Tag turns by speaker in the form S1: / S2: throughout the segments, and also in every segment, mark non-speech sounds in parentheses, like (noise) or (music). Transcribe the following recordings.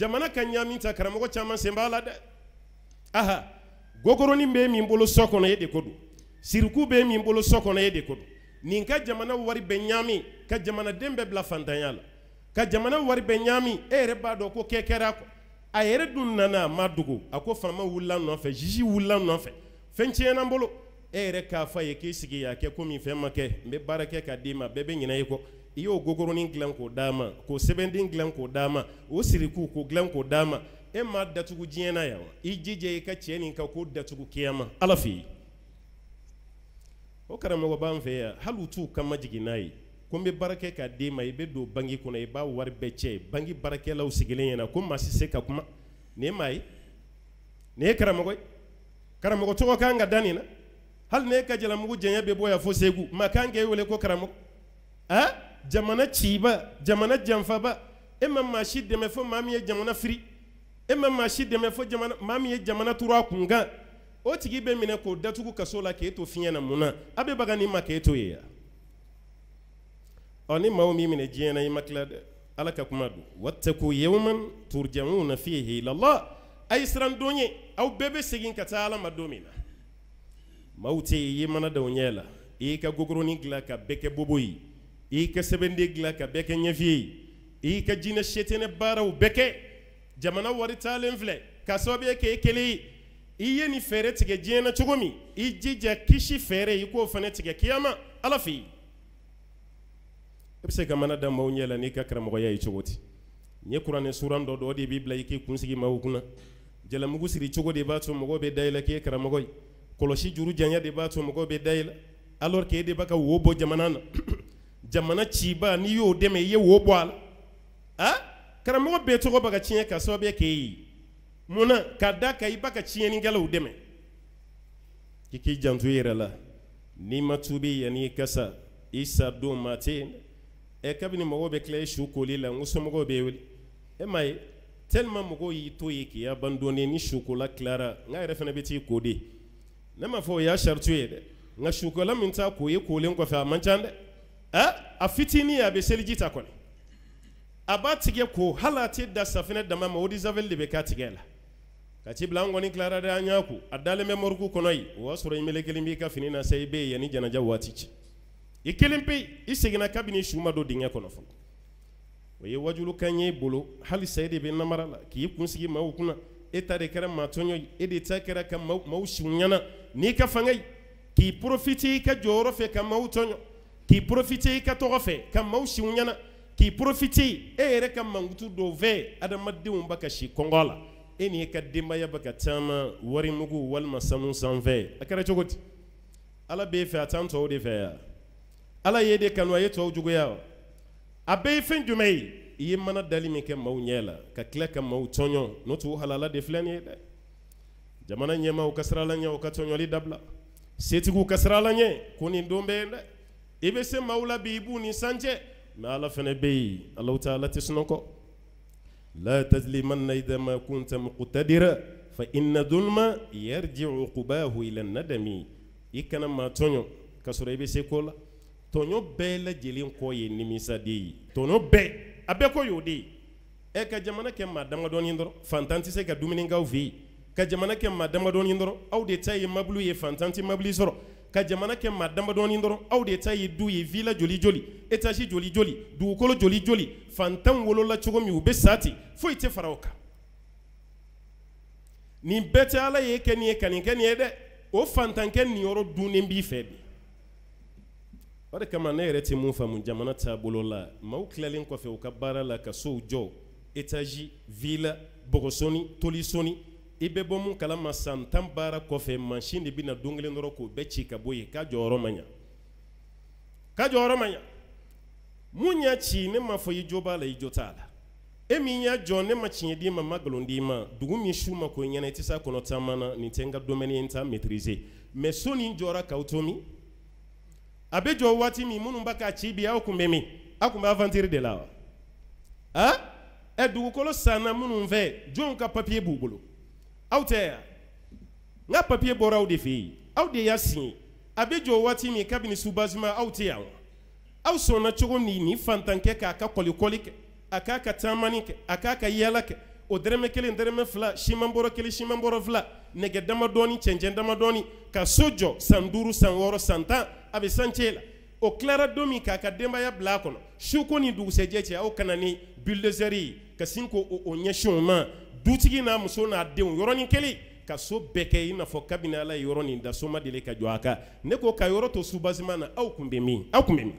S1: jamana ka ɲamin ta karamɔgɔ caman sen b'a la dɛ aha gogoronin bɛ min bolo sɔ kɔnɔ e de ko don siriku bɛ min bolo sɔ kɔnɔ e de ko don nin ka jamana wari bɛ ɲaami ka jamanaden bɛɛ bila fantanya la ka jamana wari bɛ ɲaami e yɛrɛ b'a dɔn ko kɛ kɛra kɔ a yɛrɛ dun nana a ma dogo a ko faama wulila nɔfɛ zizi wulila nɔfɛ fɛn tiɲɛna n bolo e yɛrɛ k'a fɔ a ye k'i sigi y'a kɛ komi min fɛn ma kɛ n bɛ baara kɛ k'a d'i ma bɛɛ bɛ ɲinɛ i kɔ i y'o gogoronin dilan k'o d'a ma k'o sɛbɛnden dilan k'o d'a ma o siriku k'o dilan k'o d'a ma e m'a datugu diɲɛ na yan wa i jija i ka cɛ nin kan k'o datugu kiyama ala fɛ yen o karamɔgɔ b'an fɛ yan hali u t'u kama jigin n'a ye ko n bɛ baara kɛ k'a d'e ma i bɛ don bangi kɔnɔ i b'a wari bɛɛ cɛ bangi baarakɛlaw sigilen ɲɛna ko maa si se ka kuma nin ye maa ye nin ye karamɔgɔ ye karamɔgɔ tɔgɔ kan ka da nin na hali n'e ka jalamugu jɛɲɛ bɛ bɔ yan fo segu maa kan k'e wele ko karamɔgɔ ah jamana ciba jamana janfaba e ma maa si dɛmɛ fo maa min ye jamana firi e ma maa si dɛmɛ fo jamana maa min ye jamana turu a kun kan o tigi bɛ minɛ k'o datugu kaso la k'e to fiɲɛ na mun na a bɛ baga nin ma k'e to ye wa ɔ ni maa o min minɛ diɲɛ na i ma tila dɛ ala ka kuma don wattaku yawman turja'una fihi ila Allah a ye siran don ye aw bɛɛ bɛ segin ka taa ala ma don min na maaw tɛ yen i ye mana da o ɲɛ la i y'i ka gogoronin dilan ka bɛɛ kɛ bobo ye i ka sɛbɛnden dilan ka bɛɛ kɛ ɲɛfiye ye i ka jinɛ setɛnɛ baaraw bɛɛ kɛ jamana wari talen filɛ k'a sababuya kɛ i kelen ye i ye nin fɛɛrɛ tigɛ diɲɛ na cogo min i jija kisi fɛɛrɛ i k'o fana tigɛ kiyama ala fɛ yen i bɛ se ka mana da maaw ɲɛ la n'i ka karamɔgɔya ye cogo di n ye kuranɛ suran dɔ dɔ de b'i bila i k'i kun sigi maaw kunna jalamugu siri cogo de b'a to mɔgɔw bɛ da i la k'i ye karamɔgɔ ye kɔlɔsi juru janya de b'a to mɔgɔw bɛ da i la alors que e de b'a ka wo bɔ jamana na (clears throat) jamana chiba n'i y'o dɛmɛ i ye wo bɔ ha karamo a karamɔgɔ bɛɛ tɔgɔ ba ka so be kee muna kada mun na ka da kan i ba ka tiɲɛnikɛlaw dɛmɛ i k'i janto i e yɛrɛ la n'i ma tuubi yanni i ka sa i sa don ma tɛ yen ɛ e kabini mɔgɔw be kle shu ko koli la n ko somɔgɔw bɛ wele e mai ye mo go y'i to yen k'i abandonné ni sukola tilara n ka yɛrɛ e fana bɛ t'i ko de na m'a fɔ y'a shartu ye de dɛ nka sukola min t'a ko e kolen kɔfɛ a man ca a fitini a bɛ seliji ta kɔni a b'a tigɛ ko hali a tɛ da safinɛ dama ma odizabɛli de bɛ k'a tigɛ la ka ci bila an kɔni tilara dɛ an y'a ko a dalen bɛ moriku kɔnɔ yen o y'a sɔrɔ i melekelen b'i ka fini na sa i bɛ yen yanni janaja waati cɛ i kelen pe i seginna kabini su ma don dingɛ kɔnɔ fɔlɔ o ye wajulukan ye bolo hali sa e de bɛ namara la k'i kun sigi maaw kunna e ta de kɛra maa tɔɲɔ ye e de ta kɛra ka maaw maaw n'i ka fanga ye k'i porofite i ka jɔyɔrɔ fɛ ka maaw tɔɲɔ k'i porofite i ka tɔgɔ fɛ ka maaw siw ɲɛna k'i porofite e yɛrɛ ka mankutu dɔw fɛ adamadenw ba ka si kɔngɔ la e ni e ka denbaya ba ka caman wari walima sanu sanfɛ a kɛra cogo di ala b'e fɛ a t'an tɔw de fɛ yan ala y'e de kanu a ye tɔw juguya a bɛɛ ye fɛn jumɛn ye i ye mana dali min kɛ maaw ɲɛ la ka tila ka maaw tɔɲɔ n'o t'o halala de filɛ nin ye dɛ jamana ɲɛmaaw ka sira la ɲɛ o ka tɔɲɔli dabila setigiw ka sira la ɲɛ ko nin don bɛ yen dɛ i bɛ se maaw la bi i b'u ni san cɛ mɛ ala fana bɛ yen alaw ta ala tɛ sunɔgɔ la tazlimanna idha ma kunta muqtadira fa inna dhulma yarji'u uqbahu ila nadami i kana maa tɔɲɔ ka sɔrɔ i bɛ se ko la tɔɲɔ bɛɛ lajɛlen kɔ ye nimisa de ye tɔɲɔ bɛɛ a bɛɛ kɔ y'o de ye ɛ ka jamana kɛ maa damadɔni dɔrɔn fantan tɛ se ka dumunikaw fɛ yen ka jamana kɛ maa damadɔni dɔrɔn aw de ta ye mabili ye fantan tɛ mabili sɔrɔ ka jamana kɛ maa damadɔɔni dɔrɔn aw de ta ye du ye vila joli joli etazi joli joli dugukolo joli joli fantan wolola cogo min u bɛ sa ten foyi tɛ fara o kan nin bɛɛ tɛ ala ye kɛ nin ye ka nin kɛ nin ye dɛ o fantankɛ ninyɔrɔ dunnen b'i fɛ bi o de kama ne yɛrɛ tɛ mun faamu jamana taabolo la maaw tilalen kɔfɛ u ka baara la ka sow jɔ etazi vila bɔgɔsɔni tolisɔni i bɛ bɔ mun kala ma san tan baara kɔfɛ mansin de bɛna don kelen dɔrɔn k'o bɛɛ ci ka bɔ yen k'a jɔyɔrɔ ma ɲa k'a jɔyɔrɔ ma ɲa mun y'a ci ne m'a fɔ i jo b'a la i jo t'a la e min y'a jɔ ne ma tiɲɛ d'i ma ma nkalon d'i ma dugu min su ma ko ɲɛna i tɛ se a kɔnɔ taama na nin tɛ n ka domɛni ye n t'a maîtriser mɛ so nin jɔra k'aw to min a bɛ jɔ waati min minnu b'a k'a ci bi aw kun bɛ min aw kun bɛ aventure de la wa ah ɛ dugukolo sanna minnu fɛ jɔnw ka papier b'u bolo. aw tɛ yan n ka papiye bɔra aw de fɛ yen aw de y'a sin a bɛ jɔ waati min kabini subasima aw tɛ yan wa aw sɔnna cogo min nin fantankɛ k'a ka kɔlikɔli kɛ a k'a ka taamani kɛ a k'a ka yaala kɛ o dɛrɛmɛ kelen dɛrɛmɛ fila siman bɔrɔ kelen siman bɔrɔ fila nɛgɛ damadɔɔni cɛncɛn damadɔɔni ka so jɔ san duuru san wɔɔrɔ san tan a bɛ sancɛ la o tilara don min k'a ka denbaya bila a kɔnɔ suko ni dugusɛjɛ cɛ aw kana ni bulldozeri ye ka sin k'o ɲɛsin o ma dutigi n'a muso n'a denw yɔrɔnin kelen ka so bɛɛ kɛ i n'a fɔ kabini ala ye yɔrɔ nin da so ma deli ka jɔ a kan ne ko ka yɔrɔ to subasima na aw kun bɛ min aw kun bɛ min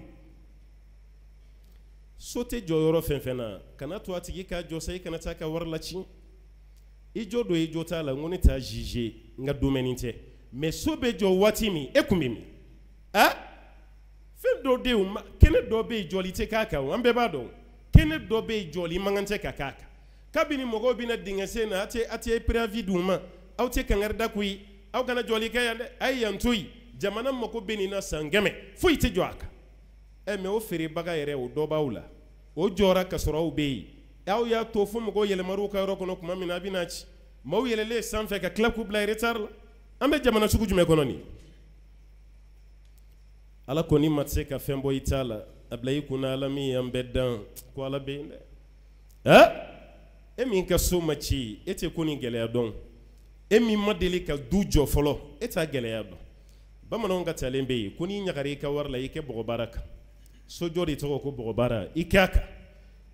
S1: so tɛ jɔ yɔrɔ fɛn fɛn na kana to a tigi k'a jɔ sa i kana taa ka wari laci i jɔ do i jɔ t'a la n ko ne t'a zize n ka domɛni tɛ mɛ so bɛ jɔ waati min e kun bɛ min a fɛn dɔ de ye kɛnɛ dɔ bɛ yen jɔli tɛ k'a kan an bɛɛ b'a dɔn kɛnɛ dɔ bɛ yen jɔli man kan tɛ ka k'a kan kabini mɔgɔw bɛna dingɛ sen na a tɛ ye pereavi di u aw tɛ kankari da k'u ye aw kana jɔli kɛ yan dɛ a ye yan to jamana mago bɛ nin na san kɛmɛ foyi tɛ jɔ a kan ɛ mɛ o feerebaga yɛrɛ o dɔ b'aw la o jɔra ka sɔrɔ aw aw y'a to fo mɔgɔw yɛlɛmar'u ka yɔrɔ kɔnɔ tuma min na a bɛ na ci maaw yɛlɛlen sanfɛ ka tila k'u bila retard la an bɛ jamana sugu jumɛn kɔnɔ nin ala kɔni ma se ka fɛn bɔ i t'a la a i kunna ala min y'an bɛɛ dan ko ala bɛ yen dɛ ɛ e min ka so ma ci e tɛ ko nin gɛlɛya dɔn e min ma deli ka du jɔ fɔlɔ e t'a gɛlɛya dɔn bamananw ka talen bɛ yen ko n'i ɲagara i ka wari la i kɛ bɔgɔbaara kan sojɔ de tɔgɔ ko bɔgɔbaara i k'a kan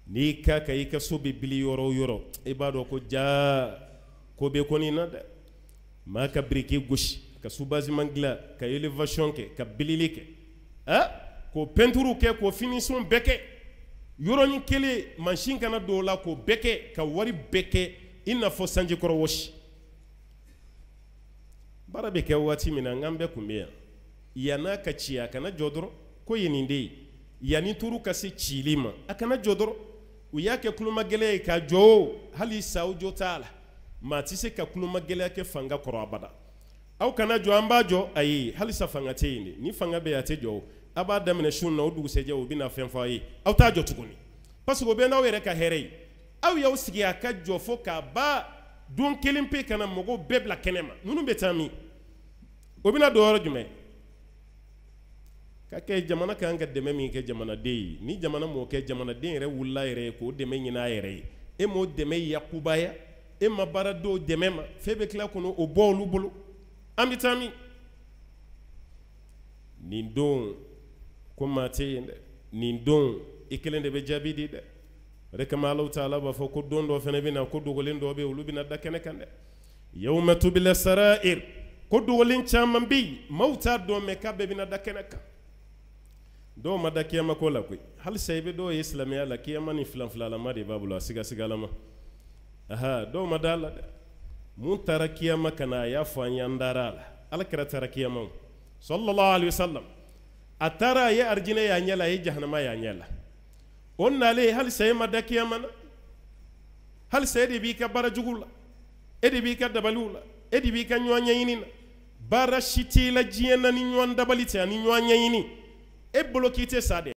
S1: n'i k'a kan i ka so bɛ bili yɔrɔ o yɔrɔ i b'a dɔn ko jaa ko bɛ ko nin na dɛ maa ka biriki gosi ka subaziman dilan ka elevation kɛ ka bilili kɛ ah k'o peinture kɛ k'o finition bɛɛ kɛ yɔrɔnin kelen mansin kana don o la k'o bɛɛ kɛ ka wari bɛɛ kɛ i n'a fɔ sanjikɔrɔ wɔsi baara bɛ kɛ waati min na n kan bɛɛ tun bɛ yan yann'a ka ci a kana jɔ dɔrɔn ko ye nin de ye yanni turu ka se cili ma a kana jɔ dɔrɔn u y'a kɛ tulomagɛlɛya ye k'a jɔ o hali sa jo t'a la maa ti se ka tulomagɛlɛya kɛ fanga kɔrɔ abada aw kana jɔ an b'a jɔ ayi halisa fanga tɛ yen de ni fanga bɛ yen a tɛ jɔ o a b'a daminɛ su na o dugusɛjɛ u bɛna fɛn fɔ aw ye aw t'a jɔ tuguni parce que o bɛ n'aw yɛrɛ ka hɛrɛ ye aw y'aw sigi a ka jɔ fo k'a ba don kelen pe kana mɔgɔw bɛɛ bila kɛnɛ ma ninnu bɛ taa min o bɛna don yɔrɔ jumɛn ka kɛ jamana ka kan ka dɛmɛ min kɛ jamanaden ye ni jamana m'o kɛ jamanaden yɛrɛ wulila yɛrɛ ye k'o dɛmɛ ɲini a yɛrɛ ye e m'o dɛmɛ yakubaya e ma baara dɔw dɛmɛ ma fɛn bɛ tila kɔnɔ o bɔ olu bolo an bɛ taa min nin don ko maa tɛ yen dɛ nin don i kelen de bɛ jaabi di dɛ o de kama alaw ta ala b'a fɔ ko don dɔ fana bɛ na ko dogolen dɔ bɛ yen olu bɛ na da kɛnɛ kan dɛ yawu mɛ tubila sara ir ko dogolen caman bɛ yen maaw t'a dɔn mɛ k'a bɛɛ bɛ na da kɛnɛ kan dɔw ma da kiyama ko la koyi halisa i bɛ dɔw ye silamɛya la kiyama ni filan filalama de b'a bolo a sigasigalama aha dɔw ma d'a la dɛ mun taara kiyama ka na a y'a fɔ an ye an dar'a la ala kɛra taara kiyama o sallallahu alaihi wa sallam a taara a ye arijinɛ y'a ɲɛ la a ye jahanama y'a ɲɛ e e la o nalen halisa e ma da kiyama na halisa e de b'i ka baara jugu la e de b'i ka dabaliw la e de b'i ka ɲɔgɔn ɲɛɲini na baara si t'i la diɲɛ na ni ɲɔgɔn dabali tɛ ani ɲɔgɔn ɲɛɲini e bolo k'i tɛ sa dɛ